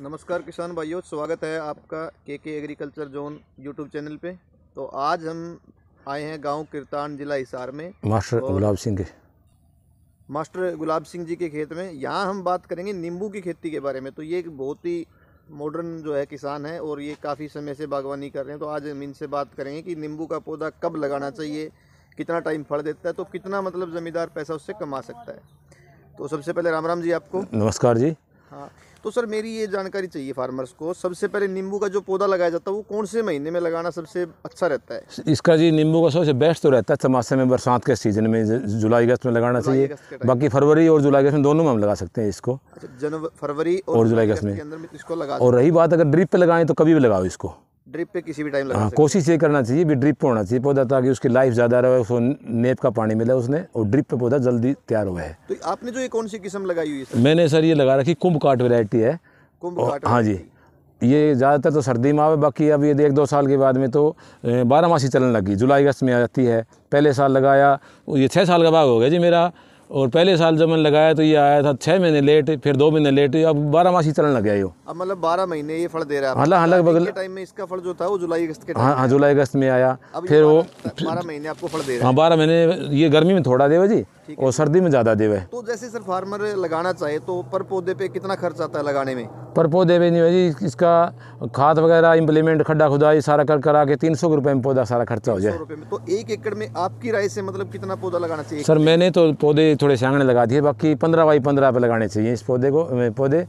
नमस्कार किसान भाइयों स्वागत है आपका के के एग्रीकल्चर जोन यूट्यूब चैनल पे तो आज हम आए हैं गांव किरतान जिला हिसार में मास्टर गुलाब सिंह के मास्टर गुलाब सिंह जी के खेत में यहाँ हम बात करेंगे नींबू की खेती के बारे में तो ये एक बहुत ही मॉडर्न जो है किसान है और ये काफ़ी समय से बागवानी कर रहे हैं तो आज हम इनसे बात करेंगे कि नींबू का पौधा कब लगाना चाहिए कितना टाइम फल देता है तो कितना मतलब ज़मींदार पैसा उससे कमा सकता है तो सबसे पहले राम राम जी आपको नमस्कार जी हाँ तो सर मेरी ये जानकारी चाहिए फार्मर्स को सबसे पहले नींबू का जो पौधा लगाया जाता है वो कौन से महीने में लगाना सबसे अच्छा रहता है इसका जी नींबू का सबसे बेस्ट तो रहता है चमासे में बरसात के सीजन में जुलाई अगस्त में लगाना चाहिए बाकी फरवरी और जुलाई अगस्त में दोनों में हम लगा सकते हैं इसको अच्छा, जनवरी और जुलाई अगस्त में इसको और रही बात अगर ड्रिप पे लगाएं तो कभी भी लगाओ इसको ड्रिप पे किसी भी टाइम लगा हाँ कोशिश ये करना चाहिए भी ड्रिप पे होना चाहिए पौधा ताकि उसकी लाइफ ज़्यादा रहे उसको नेप का पानी मिला उसने और ड्रिप पे पौधा जल्दी तैयार हुआ है तो आपने जो ये कौन सी किस्म लगाई हुई है मैंने सर ये लगा रखी कुंभ काट वेरायटी है कुंभ काट हाँ जी ये ज़्यादातर तो सर्दी में आवे बाकी अब ये एक दो साल के बाद में तो बारह मासी चलने लगी जुलाई अगस्त में आ जाती है पहले साल लगाया ये छः साल का बाग हो गया जी मेरा और पहले साल जब मैंने लगाया तो ये आया था छः महीने लेट फिर दो महीने लेट अब बारह मास ही चलने लग गया ये अब मतलब बारह महीने ये फल दे रहा है हाला हाला बगल टाइम में इसका फल जो था वो जुलाई अगस्त के हाँ हाँ जुलाई अगस्त में आया फिर वो बारह महीने आपको फल दे रहा है हाँ बारह महीने ये गर्मी में थोड़ा देवा जी और सर्दी में ज़्यादा देवे तो जैसे सर फार्मर लगाना चाहे तो पर पौधे पे कितना खर्च आता है लगाने में पर पौधे पे नहीं जी इसका खाद वगैरह इम्प्लीमेंट खड्डा खुदाई सारा कर करा के तीन सौ में पौधा सारा खर्चा हो जाए तो एक एकड़ में आपकी राय से मतलब कितना पौधा लगाना चाहिए सर मैंने तो पौधे थोड़े सेंगने लगा दिए बाकी पंद्रह बाई पंद्रह पे लगाने चाहिए इस पौधे को पौधे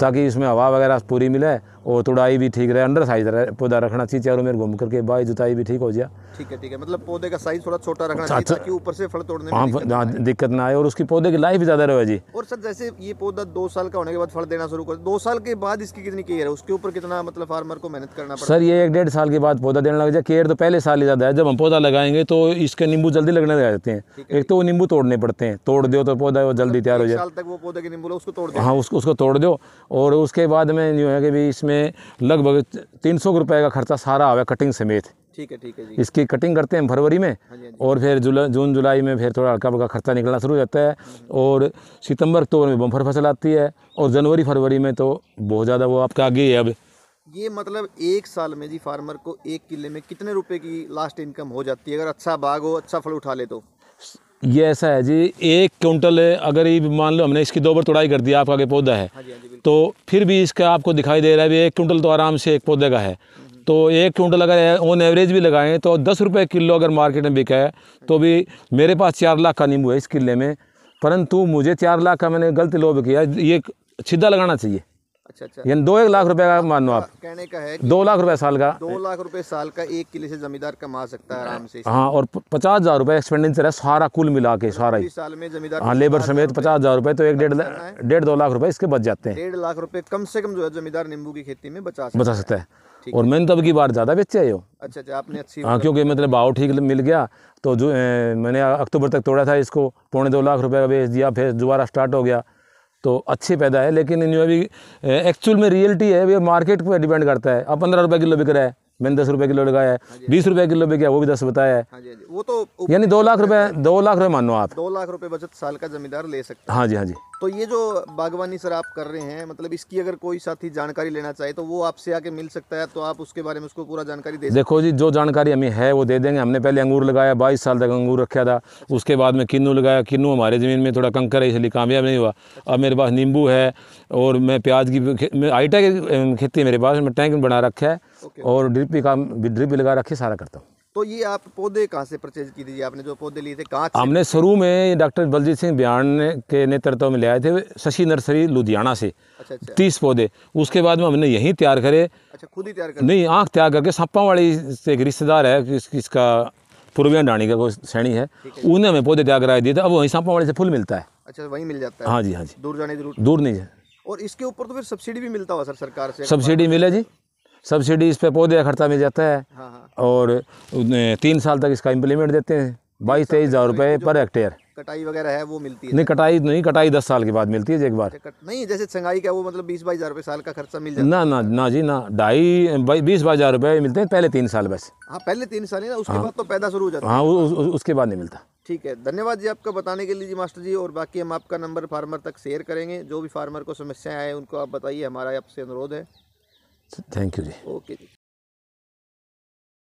ताकि इसमें हवा वगैरह पूरी मिले और तुड़ाई भी ठीक रहे अंडर साइज रहे पौधा रखना चाहिए चारों मेरे घूम करके बाई जुताई भी ठीक हो जाए ठीक है ठीक है मतलब पौधे का साइज थोड़ा छोटा रखना चाहिए ताकि ऊपर से फल तोड़ने में हाँ, दिक्कत हाँ, ना आए दिक्कत ना आए और उसकी पौधे की लाइफ ज़्यादा रहे जी और सर जैसे ये पौधा दो साल का होने के बाद फल देना शुरू कर दो साल के बाद इसकी कितनी केयर है उसके ऊपर कितना मतलब फार्मर को मेहनत करना सर ये एक डेढ़ साल के बाद पौधा देने लग जाए केयर तो पहले साल ही ज़्यादा है जब हम पौधा लगाएंगे तो इसके नींबू जल्दी लगने लग जाते हैं एक तो वो नींबू तोड़ने पड़ते हैं तोड़ दो तो पौधा जल्दी मतलब तैयार हो जाए साल तक वो पौधे के नींबू उसको तोड़ दो हाँ उसको उसको तोड़ दो और उसके बाद में जो है कि इसमें में लगभग तीन सौ रुपये का खर्चा सारा आवे कटिंग समेत ठीक है ठीक है जी इसकी कटिंग करते हैं फरवरी में हाँ, हाँ जी, और फिर जुला जून जुलाई में फिर थोड़ा हल्का हल्का खर्चा निकलना शुरू हो जाता है हाँ और सितंबर अक्टूबर में बम्फर फसल आती है और जनवरी फरवरी में तो बहुत ज़्यादा वो आपका आगे है अब ये मतलब एक साल में जी फार्मर को एक किले में कितने रुपए की लास्ट इनकम हो जाती है अगर अच्छा बाग हो अच्छा फल उठा ले तो ये ऐसा है जी एक क्विंटल अगर ये मान लो हमने इसकी दो बार तोड़ाई कर दी आपका आगे पौधा है हाँ हाँ तो फिर भी इसका आपको दिखाई दे रहा है भी एक क्विंटल तो आराम से एक पौधे का है हम्म। तो एक क्विंटल अगर ऑन एवरेज भी लगाएं तो दस रुपये किलो अगर मार्केट में बिका है तो भी मेरे पास चार लाख का नींबू है इस किले में परंतु मुझे चार लाख का मैंने गलत लोभ किया ये सीधा लगाना चाहिए अच्छा, अच्छा। दो एक लाख रुपए का लो अच्छा, आप कहने का है दो लाख रुपए साल का दो लाख रुपए साल का एक किले से जमींदार कमा सकता है आराम से हाँ और पचास हजार रुपए एक्सपेंडिचर है सारा कुल मिला के सारा ही साल में जमींदार हाँ लेबर समेत पचास हजार रुपए तो एक डेढ़ डेढ़ दो लाख रुपए इसके बच जाते हैं डेढ़ लाख रुपए कम से कम जो है जमींदार नींबू की खेती में बचा सकता है और मैंने तब तो की बार ज़्यादा बेचे है अच्छा अच्छा आपने अच्छी हाँ क्योंकि मतलब भाव ठीक मिल गया तो जो मैंने अक्टूबर तक तोड़ा था इसको पौने दो लाख रुपए का बेच दिया फिर दोबारा स्टार्ट हो गया तो अच्छी पैदा है लेकिन इन अभी एक्चुअल में रियलिटी है वे मार्केट पर डिपेंड करता है अब पंद्रह रुपये किलो बिक रहा है मैंने दस रुपये किलो लगाया है हाँ हाँ बीस रुपये किलो बिका वो भी दस बताया है हाँ वो तो यानी दो लाख रुपए दो लाख रुपए मानो आप दो लाख रुपये बचत साल का जमींदार ले सकते हैं हाँ जी हाँ जी तो ये जो बागवानी सर आप कर रहे हैं मतलब इसकी अगर कोई साथी जानकारी लेना चाहे तो वो आपसे आके मिल सकता है तो आप उसके बारे में उसको पूरा जानकारी दे देखो जी जो जानकारी हमें है वो दे देंगे हमने पहले अंगूर लगाया बाईस साल तक अंगूर रखा था उसके बाद में किन्नू लगाया किन्नू हमारे ज़मीन में थोड़ा कंकर है इसलिए कामयाब नहीं हुआ अब मेरे पास नींबू है और मैं प्याज की आईटा की खेती है मेरे पास मैं टैंक बना रखा है और ड्रिप भी काम ड्रिप भी लगा रखी सारा करता हूँ तो ये आप पौधे कहाँ से परचेज की थी आपने जो पौधे लिए थे कहाँ हमने शुरू में डॉक्टर बलजीत सिंह बिहान के नेतृत्व में ले आए थे शशि नर्सरी लुधियाना से अच्छा, अच्छा। तीस पौधे उसके बाद में हमने यहीं तैयार करे अच्छा खुद ही तैयार कर नहीं आँख त्याग करके सप्पा वाली से एक रिश्तेदार है इसका पूर्विया डाणी का श्रेणी है उन्हें हमें पौधे त्याग कराए दिए थे अब वहीं सप्पा वाली से फूल मिलता है अच्छा वहीं मिल जाता है हाँ जी हाँ जी दूर जाने दूर नहीं है और इसके ऊपर तो फिर सब्सिडी भी मिलता हुआ सर सरकार से सब्सिडी मिले जी सब्सिडी इस पे पौधे का खर्चा मिल जाता है हाँ, हाँ। और तीन साल तक इसका इम्प्लीमेंट देते हैं बाईस तेईस हज़ार रुपये पर हेक्टेयर कटाई वगैरह है वो मिलती है नहीं कटाई नहीं कटाई दस साल के बाद मिलती है एक बार अच्छा, नहीं जैसे संगाई का वो मतलब बीस बाईस हज़ार रुपये साल का खर्चा मिल जाता ना ना ना जी ना ढाई बीस बाईस हज़ार रुपये मिलते हैं पहले तीन साल बस हाँ पहले तीन साल ही ना उसके हाँ, बाद तो पैदा शुरू हो जाता है हाँ उस, उस, उसके बाद नहीं मिलता ठीक है धन्यवाद जी आपका बताने के लिए जी मास्टर जी और बाकी हम आपका नंबर फार्मर तक शेयर करेंगे जो भी फार्मर को समस्याएं आए उनको आप बताइए हमारा आपसे अनुरोध है ಥ್ಯಾಂಕ್ ಯು ರೀ ಓಕೆ ರೀ